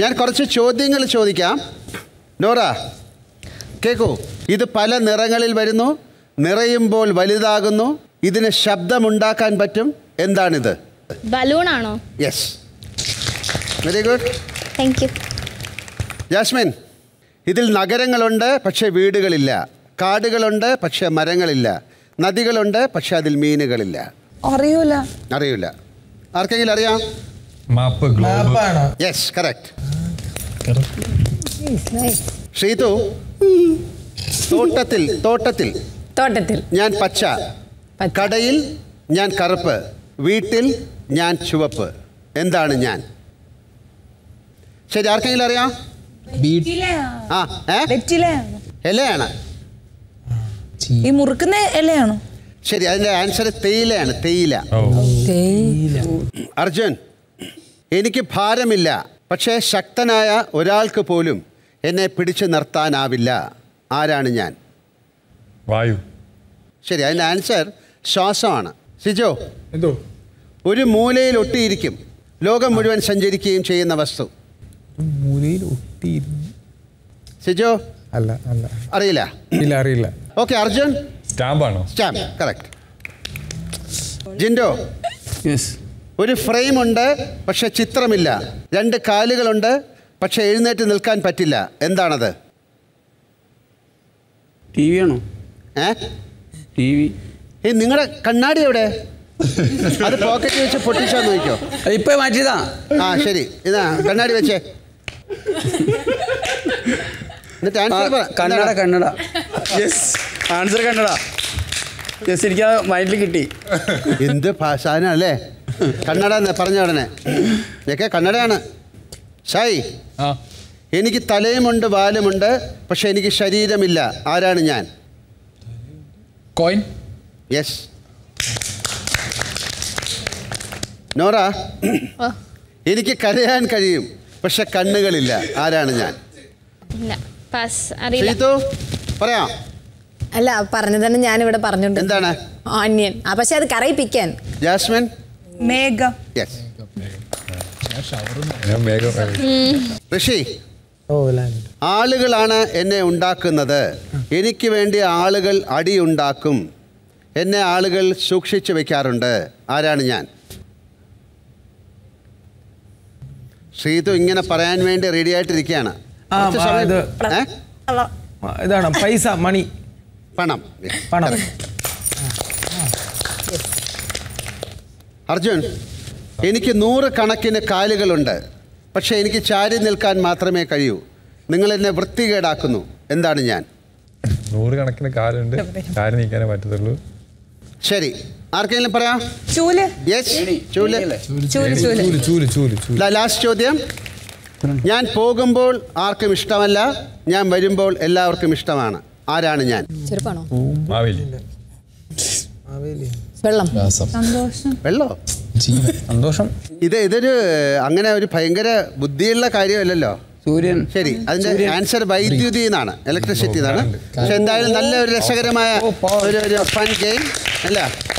ഞാൻ കുറച്ച് ചോദ്യങ്ങൾ ചോദിക്കാം നോറ കേക്കൂ ഇത് പല നിറങ്ങളിൽ വരുന്നു നിറയുമ്പോൾ വലുതാകുന്നു ഇതിന് ശബ്ദമുണ്ടാക്കാൻ പറ്റും എന്താണിത് ബലൂണാണോ yes very good thank you Jasmine ഇതിൽ നഗരങ്ങളുണ്ട് പക്ഷേ വീടുകളില്ല കാടുകളുണ്ട് പക്ഷേ മരങ്ങളില്ല നദികളുണ്ട് പക്ഷേ അതിൽ മീനുകളില്ല അറിയൂല അറിയൂല ആർക്കെങ്കിലും അറിയാം map globe yes correct Sreethu തോട്ടത്തിൽ തോട്ടത്തിൽ തോട്ടത്തിൽ ഞാൻ പച്ച കടയിൽ ഞാൻ കറുപ്പ് വീട്ടിൽ ഞാൻ ചുവപ്പ് എന്താണ് ഞാൻ ശരി ആർക്കെങ്കിലും അറിയാം ആ ഇലയാണ് ഈ മുറുക്കുന്ന ഇലയാണോ ശരി അതിന്റെ ആൻസർ തേയിലയാണ് തേയില അർജുൻ എനിക്ക് ഭാരമില്ല പക്ഷേ ശക്തനായ ഒരാൾക്ക് പോലും എന്നെ പിടിച്ചു നിർത്താനാവില്ല ആരാണ് ഞാൻ വായു ശരി അതിൻ്റെ ആൻസർ ശ്വാസമാണ് സിജോ എന്തോ ഒരു മൂലയിൽ ഒട്ടിയിരിക്കും ലോകം മുഴുവൻ സഞ്ചരിക്കുകയും ചെയ്യുന്ന വസ്തു മൂലയിൽ സിജോ അല്ല അല്ല അറിയില്ല ഇല്ല അറിയില്ല ഓക്കെ അർജുൻ സ്റ്റാമ്പാണോ സ്റ്റാമ്പ് കറക്റ്റ് ജിൻഡോ യെസ് ഒരു ഫ്രെയിമുണ്ട് പക്ഷെ ചിത്രമില്ല രണ്ട് കാലുകളുണ്ട് പക്ഷെ എഴുന്നേറ്റ് നിൽക്കാൻ പറ്റില്ല എന്താണത് ടി വി ആണോ ഏ ടി വി ഏ നിങ്ങളുടെ കണ്ണാടി എവിടെ അത് പോക്കറ്റ് വെച്ച് പൊട്ടിച്ചാ നോക്കിയോ ഇപ്പൊ മാറ്റിയതാ ആ ശരി ഇതാ കണ്ണാടി വെച്ചേ കണ്ണട കണ്ണട യെസ് ആൻസർ കണ്ണട യെസ് എനിക്ക് മൈൻഡിൽ കിട്ടി എന്ത് സാധനം അല്ലേ കണ്ണട പറഞ്ഞ ഉടനെ ഇതൊക്കെ കണ്ണടയാണ് ഷായി എനിക്ക് തലയുമുണ്ട് വാലുമുണ്ട് പക്ഷെ എനിക്ക് ശരീരമില്ല ആരാണ് ഞാൻ കോയിൻ യെസ് നോറ എനിക്ക് കരയാൻ കഴിയും പക്ഷെ കണ്ണുകളില്ല ആരാണ് ഞാൻ പറയാ അല്ല പറഞ്ഞു തന്നെ ഞാനിവിടെ പറഞ്ഞിട്ടുണ്ട് എന്താണ് ഓണിയൻ പക്ഷെ അത് കറയിപ്പിക്കാൻ ജാസ്മിൻ ഋഷി ആളുകളാണ് എന്നെ ഉണ്ടാക്കുന്നത് എനിക്ക് വേണ്ടി ആളുകൾ അടിയുണ്ടാക്കും എന്നെ ആളുകൾ സൂക്ഷിച്ചു വെക്കാറുണ്ട് ആരാണ് ഞാൻ ശ്രീതു ഇങ്ങനെ പറയാൻ വേണ്ടി റെഡി ആയിട്ടിരിക്കുകയാണ് ഇതാണ് പൈസ മണി പണം പണം അർജുൻ എനിക്ക് നൂറ് കണക്കിന് കാലുകളുണ്ട് പക്ഷേ എനിക്ക് ചാരി നിൽക്കാൻ മാത്രമേ കഴിയൂ നിങ്ങൾ എന്നെ വൃത്തികേടാക്കുന്നു എന്താണ് ഞാൻ നൂറ് കണക്കിന് കാലുണ്ട് നീക്കാനേ പറ്റത്തുള്ളൂ ശരി ആർക്കെങ്കിലും പറയാം ലാസ്റ്റ് ചോദ്യം ഞാൻ പോകുമ്പോൾ ആർക്കും ഇഷ്ടമല്ല ഞാൻ വരുമ്പോൾ എല്ലാവർക്കും ഇഷ്ടമാണ് ആരാണ് ഞാൻ ചെറുപ്പാണോ വെള്ളം സന്തോഷം സന്തോഷം ഇത് ഇതൊരു അങ്ങനെ ഒരു ഭയങ്കര ബുദ്ധിയുള്ള കാര്യമല്ലല്ലോ സൂര്യൻ ശരി അതിന്റെ ആൻസർ വൈദ്യുതി എന്നാണ് ഇലക്ട്രിസിറ്റി എന്നാണ് പക്ഷെ എന്തായാലും നല്ല ഒരു രസകരമായ oh, ഒരു ഒരു ഫൺ ഗെയിം അല്ല